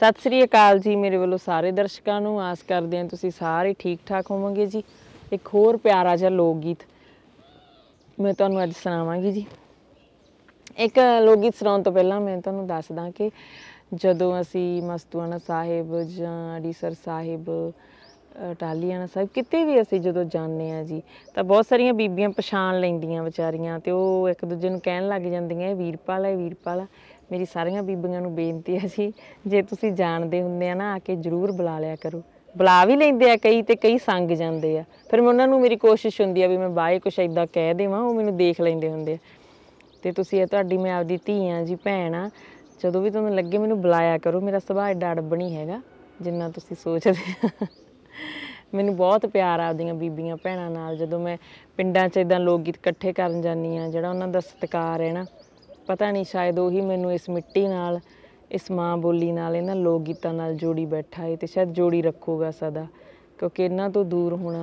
ਸਤਿ ਸ੍ਰੀ ਅਕਾਲ ਜੀ ਮੇਰੇ ਵੱਲੋਂ ਸਾਰੇ ਦਰਸ਼ਕਾਂ ਨੂੰ ਆਸ ਕਰਦੇ ਹਾਂ ਤੁਸੀਂ ਸਾਰੇ ਠੀਕ ਠਾਕ ਹੋਵੋਗੇ ਜੀ ਇੱਕ ਹੋਰ ਪਿਆਰਾ ਜਿਹਾ ਲੋਕ ਗੀਤ ਮੈਂ ਤੁਹਾਨੂੰ ਅੱਜ ਸੁਣਾਵਾਂਗੀ ਜੀ ਇੱਕ ਲੋਕ ਗੀਤ ਸੁਣਾਉਣ ਤੋਂ ਪਹਿਲਾਂ ਮੈਂ ਤੁਹਾਨੂੰ ਦੱਸਦਾ ਕਿ ਜਦੋਂ ਅਸੀਂ ਮਸਤੂਆਣਾ ਸਾਹਿਬ ਜਾਂ ਅੜੀਸਰ ਸਾਹਿਬ ਟਾਲੀਆਣਾ ਸਾਹਿਬ ਕਿਤੇ ਵੀ ਅਸੀਂ ਜਦੋਂ ਜਾਂਦੇ ਆ ਜੀ ਤਾਂ ਬਹੁਤ ਸਾਰੀਆਂ ਬੀਬੀਆਂ ਪਛਾਣ ਲੈਂਦੀਆਂ ਵਿਚਾਰੀਆਂ ਤੇ ਉਹ ਇੱਕ ਦੂਜੇ ਨੂੰ ਕਹਿਣ ਲੱਗ ਜਾਂਦੀਆਂ ਇਹ ਵੀਰਪਾਲ ਹੈ ਵੀਰਪਾਲ ਮੇਰੀ ਸਾਰੀਆਂ ਬੀਬੀਆਂ ਨੂੰ ਬੇਨਤੀ ਹੈ ਜੀ ਜੇ ਤੁਸੀਂ ਜਾਣਦੇ ਹੁੰਦੇ ਆ ਨਾ ਆ ਕੇ ਜਰੂਰ ਬੁਲਾ ਲਿਆ ਕਰੋ ਬੁਲਾ ਵੀ ਲੈਂਦੇ ਆ ਕਈ ਤੇ ਕਈ ਸੰਗ ਜਾਂਦੇ ਆ ਫਿਰ ਮੈਂ ਉਹਨਾਂ ਨੂੰ ਮੇਰੀ ਕੋਸ਼ਿਸ਼ ਹੁੰਦੀ ਆ ਵੀ ਮੈਂ ਬਾਏ ਕੁਛ ਐਦਾਂ ਕਹਿ ਦੇਵਾਂ ਉਹ ਮੈਨੂੰ ਦੇਖ ਲੈਂਦੇ ਹੁੰਦੇ ਆ ਤੇ ਤੁਸੀਂ ਇਹ ਤੁਹਾਡੀ ਮੈਂ ਆਪਦੀ ਧੀ ਆ ਜੀ ਭੈਣ ਆ ਜਦੋਂ ਵੀ ਤੁਹਾਨੂੰ ਲੱਗੇ ਮੈਨੂੰ ਬੁਲਾਇਆ ਕਰੋ ਮੇਰਾ ਸੁਭਾਅ ਐਡਾ ਅੜਬ ਹੈਗਾ ਜਿੰਨਾ ਤੁਸੀਂ ਸੋਚਦੇ ਮੈਨੂੰ ਬਹੁਤ ਪਿਆਰ ਆ ਆਪਦੀਆਂ ਬੀਬੀਆਂ ਭੈਣਾਂ ਨਾਲ ਜਦੋਂ ਮੈਂ ਪਿੰਡਾਂ 'ਚ ਇਦਾਂ ਲੋਕ ਗੀਤ ਇਕੱਠੇ ਕਰਨ ਜਾਂਦੀ ਆ ਜਿਹੜਾ ਉਹਨਾਂ ਦਾ ਸਤਿਕਾਰ ਹੈ ਨਾ ਪਤਾ ਨਹੀਂ ਸ਼ਾਇਦ ਉਹੀ ਮੈਨੂੰ ਇਸ ਮਿੱਟੀ ਨਾਲ ਇਸ ਮਾਂ ਬੋਲੀ ਨਾਲ ਇਹਨਾਂ ਲੋਕ ਗੀਤਾਂ ਨਾਲ ਜੋੜੀ ਬੈਠਾ ਹੈ ਤੇ ਸ਼ਾਇਦ ਜੋੜੀ ਰੱਖੂਗਾ ਸਦਾ ਕਿਉਂਕਿ ਇਹਨਾਂ ਤੋਂ ਦੂਰ ਹੋਣਾ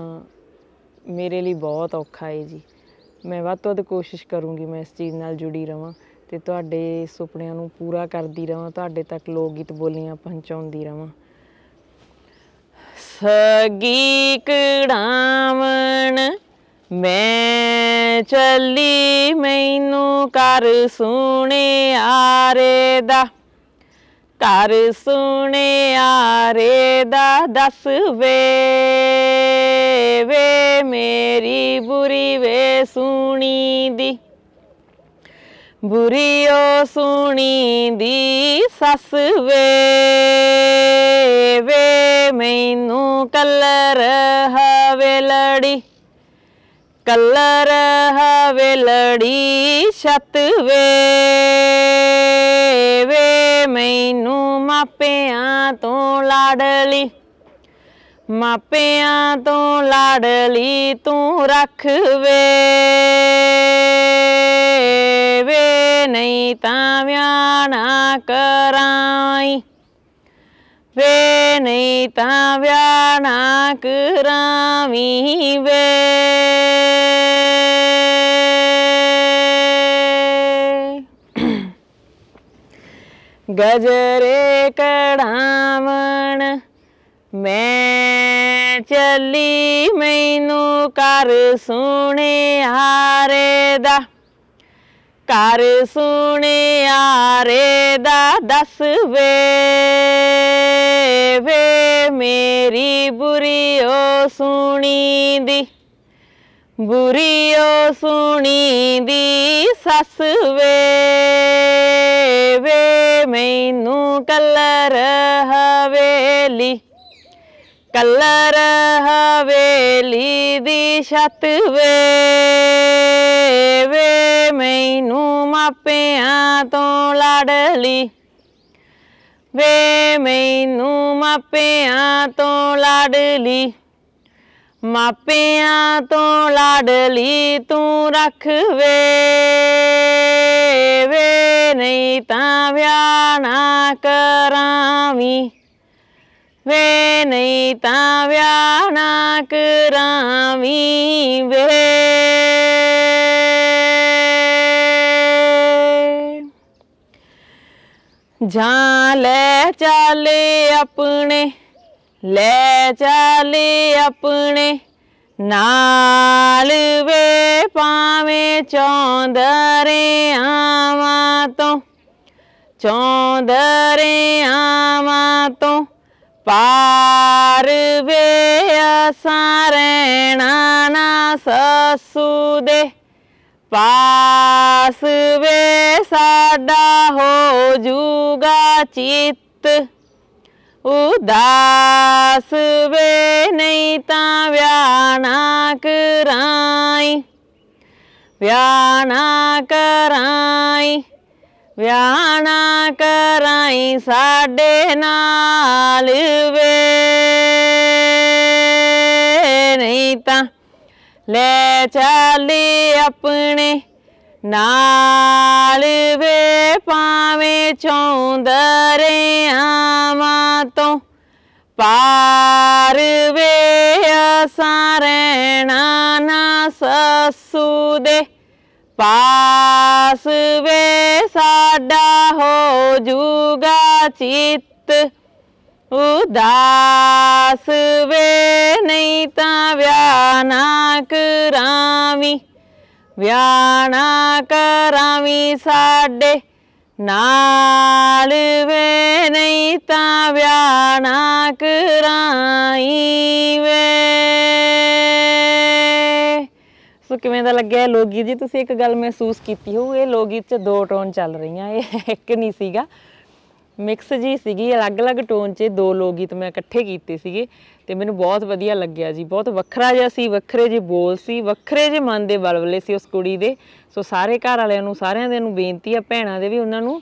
ਮੇਰੇ ਲਈ ਬਹੁਤ ਔਖਾ ਹੈ ਜੀ ਮੈਂ ਵੱਧ ਤੋਂ ਵੱਧ ਕੋਸ਼ਿਸ਼ ਕਰੂੰਗੀ ਮੈਂ ਇਸ ਚੀਜ਼ ਨਾਲ ਜੁੜੀ ਰਵਾਂ ਤੇ ਤੁਹਾਡੇ ਸੁਪਨਿਆਂ ਨੂੰ ਪੂਰਾ ਕਰਦੀ ਰਵਾਂ ਤੁਹਾਡੇ ਤੱਕ ਲੋਕ ਗੀਤ ਬੋਲੀਆਂ ਪਹੁੰਚਾਉਂਦੀ ਰਵਾਂ ਸਗੀ ਕੜਾਵਣ ਮੈਂ ਚੱਲੀ ਮੈਨੂੰ ਕਰ ਸੁਣੇ ਆਰੇ ਦਾ ਕਰ ਸੁਣੇ ਆਰੇ ਦਾ ਦਸ ਵੇ ਵੇ ਮੇਰੀ ਬੁਰੀ ਵੇ ਸੁਣੀ ਦੀ ਬੁਰੀਓ ਸੁਣੀ ਦੀ ਸੱਸ ਵੇ ਵੇ ਮੈਨੂੰ ਕਲਰ ਹਵੇ ਲੜੀ ਹਵੇ ਲੜੀ ਛਤ ਵੇ ਵੇ ਮੈਨੂੰ ਮਾਪਿਆਂ ਤੋਂ ਲਾਡਲੀ ਮਾਪਿਆਂ ਤੋਂ ਲਾਡਲੀ ਤੂੰ ਰੱਖ ਵੇ ਵੇ ਨਹੀਂ ਤਾਂ ਵਿਆਹ ਨਾ ਕਰਾਈ வேனை தாவியானாக்கு ராமிவே गजरे कड़ावण मैं चली मैनू कर सुने हारे दा ਕਰ ਸੁਣਿਆ ਰੇ ਦਾ ਦਸ ਵੇ ਵੇ ਮੇਰੀ ਬੁਰੀਓ ਸੁਣੀ ਦੀ ਬੁਰੀਓ ਸੁਣੀ ਦੀ ਸੱਸ ਵੇ ਵੇ ਮੈਨੂੰ ਕਲਰ ਹਵੇਲੀ ਕਲਰ ਹਵੇਲੀ ਦੀ ਛੱਤ ਵੇ ਵੇ ਮੈਂ ਮਾਪਿਆਂ ਤੋਂ ਲਈ ਵੇ ਮੈਨੂੰ ਮਾਪਿਆਂ ਤੋਂ ਲਈ ਮਾਪਿਆਂ ਤੋਂ ਲਈ ਤੂੰ ਰੱਖ ਵੇ ਵੇ ਨਹੀਂ ਤਾਂ ਵਿਆਹ ਨਾ ਕਰਾਵੀ ਵੇ ਨਹੀਂ ਤਾਂ ਵਿਆਹ ਨਾ ਕਰਾਵੀ ਵੇ ਜਾਂ ਲੈ ਚਾਲੇ ਆਪਣੇ ਲੈ ਚਾਲੇ ਆਪਣੇ ਨਾਲ ਵੇ ਪਾਵੇਂ ਚੌਂਦਰੇ ਆਵਾ ਤੋਂ ਚੌਂਦਰੇ ਆਵਾ ਤੋਂ ਪਾਰ ਵੇ ਅਸਾਂ ਰਹਿਣਾ ਨਾ ਸਸੂ ਦੇ ਪਾਸ ਵੇ ਸਾਡਾ ਹੋ ਜੂਗਾ ਚਿੱਤ ਉਦਾਸ ਵੇ ਨਹੀਂ ਤਾਂ ਵਿਆਣਾ ਕਰਾਈ ਵਿਆਣਾ ਕਰਾਈ ਵਿਆਣਾ ਕਰਾਈ ਸਾਡੇ ਨਾਲ ਵੇ ਨਹੀਂ ਤਾਂ ਲੈ ਚਾਲੀ ਆਪਣੇ ਨਾਲ ਵੇ ਪਾਵੇਂ ਚੌਂਦਰਿਆਂ ਮਾਂ ਤੋਂ ਪਾਰ ਵੇ ਅਸਾਂ ਨਾ ਸਸੂ ਦੇ ਪਾਸ ਵੇ ਸਾਡਾ ਹੋ ਜੂਗਾ ਚਿੱਤ ਉਦਾਸ ਵੇ ਨਹੀਂ ਤਾਂ ਵਿਆਨਾ ਕਰਾਵੀ ਵਿਆਨਾ ਕਰਾਵੀ ਸਾਡੇ ਨਾਲ ਵੇ ਨਹੀਂ ਤਾਂ ਵਿਆਨਾ ਕਰਾਈ ਵੇ ਸੋ ਕਿਵੇਂ ਦਾ ਲੱਗਿਆ ਲੋਗੀ ਜੀ ਤੁਸੀਂ ਇੱਕ ਗੱਲ ਮਹਿਸੂਸ ਕੀਤੀ ਹੋਊ ਇਹ ਲੋਗੀ ਚ ਦੋ ਟੋਨ ਚੱਲ ਰਹੀਆਂ ਇਹ ਇੱਕ ਨਹੀਂ ਸੀਗਾ ਮਿਕਸ ਜੀ ਸੀਗੀ ਅਲੱਗ-ਅਲੱਗ ਟੋਨ 'ਚ ਦੋ ਲੋਕ ਗੀਤ ਮੈਂ ਇਕੱਠੇ ਕੀਤੇ ਸੀਗੇ ਤੇ ਮੈਨੂੰ ਬਹੁਤ ਵਧੀਆ ਲੱਗਿਆ ਜੀ ਬਹੁਤ ਵੱਖਰਾ ਜਿਹਾ ਸੀ ਵੱਖਰੇ ਜਿਹੇ ਬੋਲ ਸੀ ਵੱਖਰੇ ਜਿਹੇ ਮਨ ਦੇ ਬਲਬਲੇ ਸੀ ਉਸ ਕੁੜੀ ਦੇ ਸੋ ਸਾਰੇ ਘਰ ਵਾਲਿਆਂ ਨੂੰ ਸਾਰਿਆਂ ਦੇ ਨੂੰ ਬੇਨਤੀ ਆ ਭੈਣਾਂ ਦੇ ਵੀ ਉਹਨਾਂ ਨੂੰ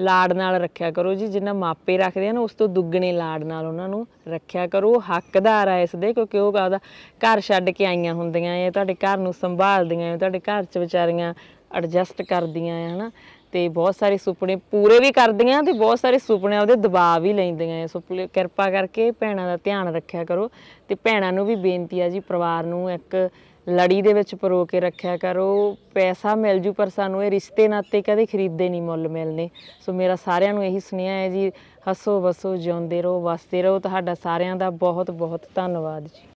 ਲਾੜ ਨਾਲ ਰੱਖਿਆ ਕਰੋ ਜੀ ਜਿੰਨਾ ਮਾਪੇ ਰੱਖਦੇ ਆ ਨਾ ਉਸ ਤੋਂ ਦੁੱਗਣੇ ਲਾੜ ਨਾਲ ਉਹਨਾਂ ਨੂੰ ਰੱਖਿਆ ਕਰੋ ਹੱਕਦਾਰ ਆ ਇਸ ਦੇ ਕਿਉਂਕਿ ਉਹ ਕਹਦਾ ਘਰ ਛੱਡ ਕੇ ਆਈਆਂ ਹੁੰਦੀਆਂ ਐ ਤੁਹਾਡੇ ਘਰ ਨੂੰ ਸੰਭਾਲਦੀਆਂ ਐ ਤੁਹਾਡੇ ਘਰ 'ਚ ਵਿਚਾਰੀਆਂ ਐਡਜਸਟ ਕਰਦੀਆਂ ਐ ਹਨਾ ਤੇ ਬਹੁਤ ਸਾਰੇ ਸੁਪਨੇ ਪੂਰੇ ਵੀ ਕਰਦੀਆਂ ਤੇ ਬਹੁਤ ਸਾਰੇ ਸੁਪਨੇ ਉਹਦੇ ਦਬਾਅ ਵੀ ਲੈਂਦੀਆਂ ਸੋ ਕਿਰਪਾ ਕਰਕੇ ਭੈਣਾਂ ਦਾ ਧਿਆਨ ਰੱਖਿਆ ਕਰੋ ਤੇ ਭੈਣਾਂ ਨੂੰ ਵੀ ਬੇਨਤੀ ਆ ਜੀ ਪਰਿਵਾਰ ਨੂੰ ਇੱਕ ਲੜੀ ਦੇ ਵਿੱਚ ਪਰੋ ਕੇ ਰੱਖਿਆ ਕਰੋ ਪੈਸਾ ਮਿਲ ਜੂ ਪਰ ਸਾਨੂੰ ਇਹ ਰਿਸ਼ਤੇ ਨਾਤੇ ਕਦੇ ਖਰੀਦੇ ਨਹੀਂ ਮੁੱਲ ਮਿਲਨੇ ਸੋ ਮੇਰਾ ਸਾਰਿਆਂ ਨੂੰ ਇਹੀ ਸੁਨੇਹਾ ਹੈ ਜੀ ਹੱਸੋ ਵਸੋ ਜਿਉਂਦੇ ਰਹੋ ਵਸਦੇ ਰਹੋ ਤੁਹਾਡਾ ਸਾਰਿਆਂ ਦਾ ਬਹੁਤ ਬਹੁਤ ਧੰਨਵਾਦ ਜੀ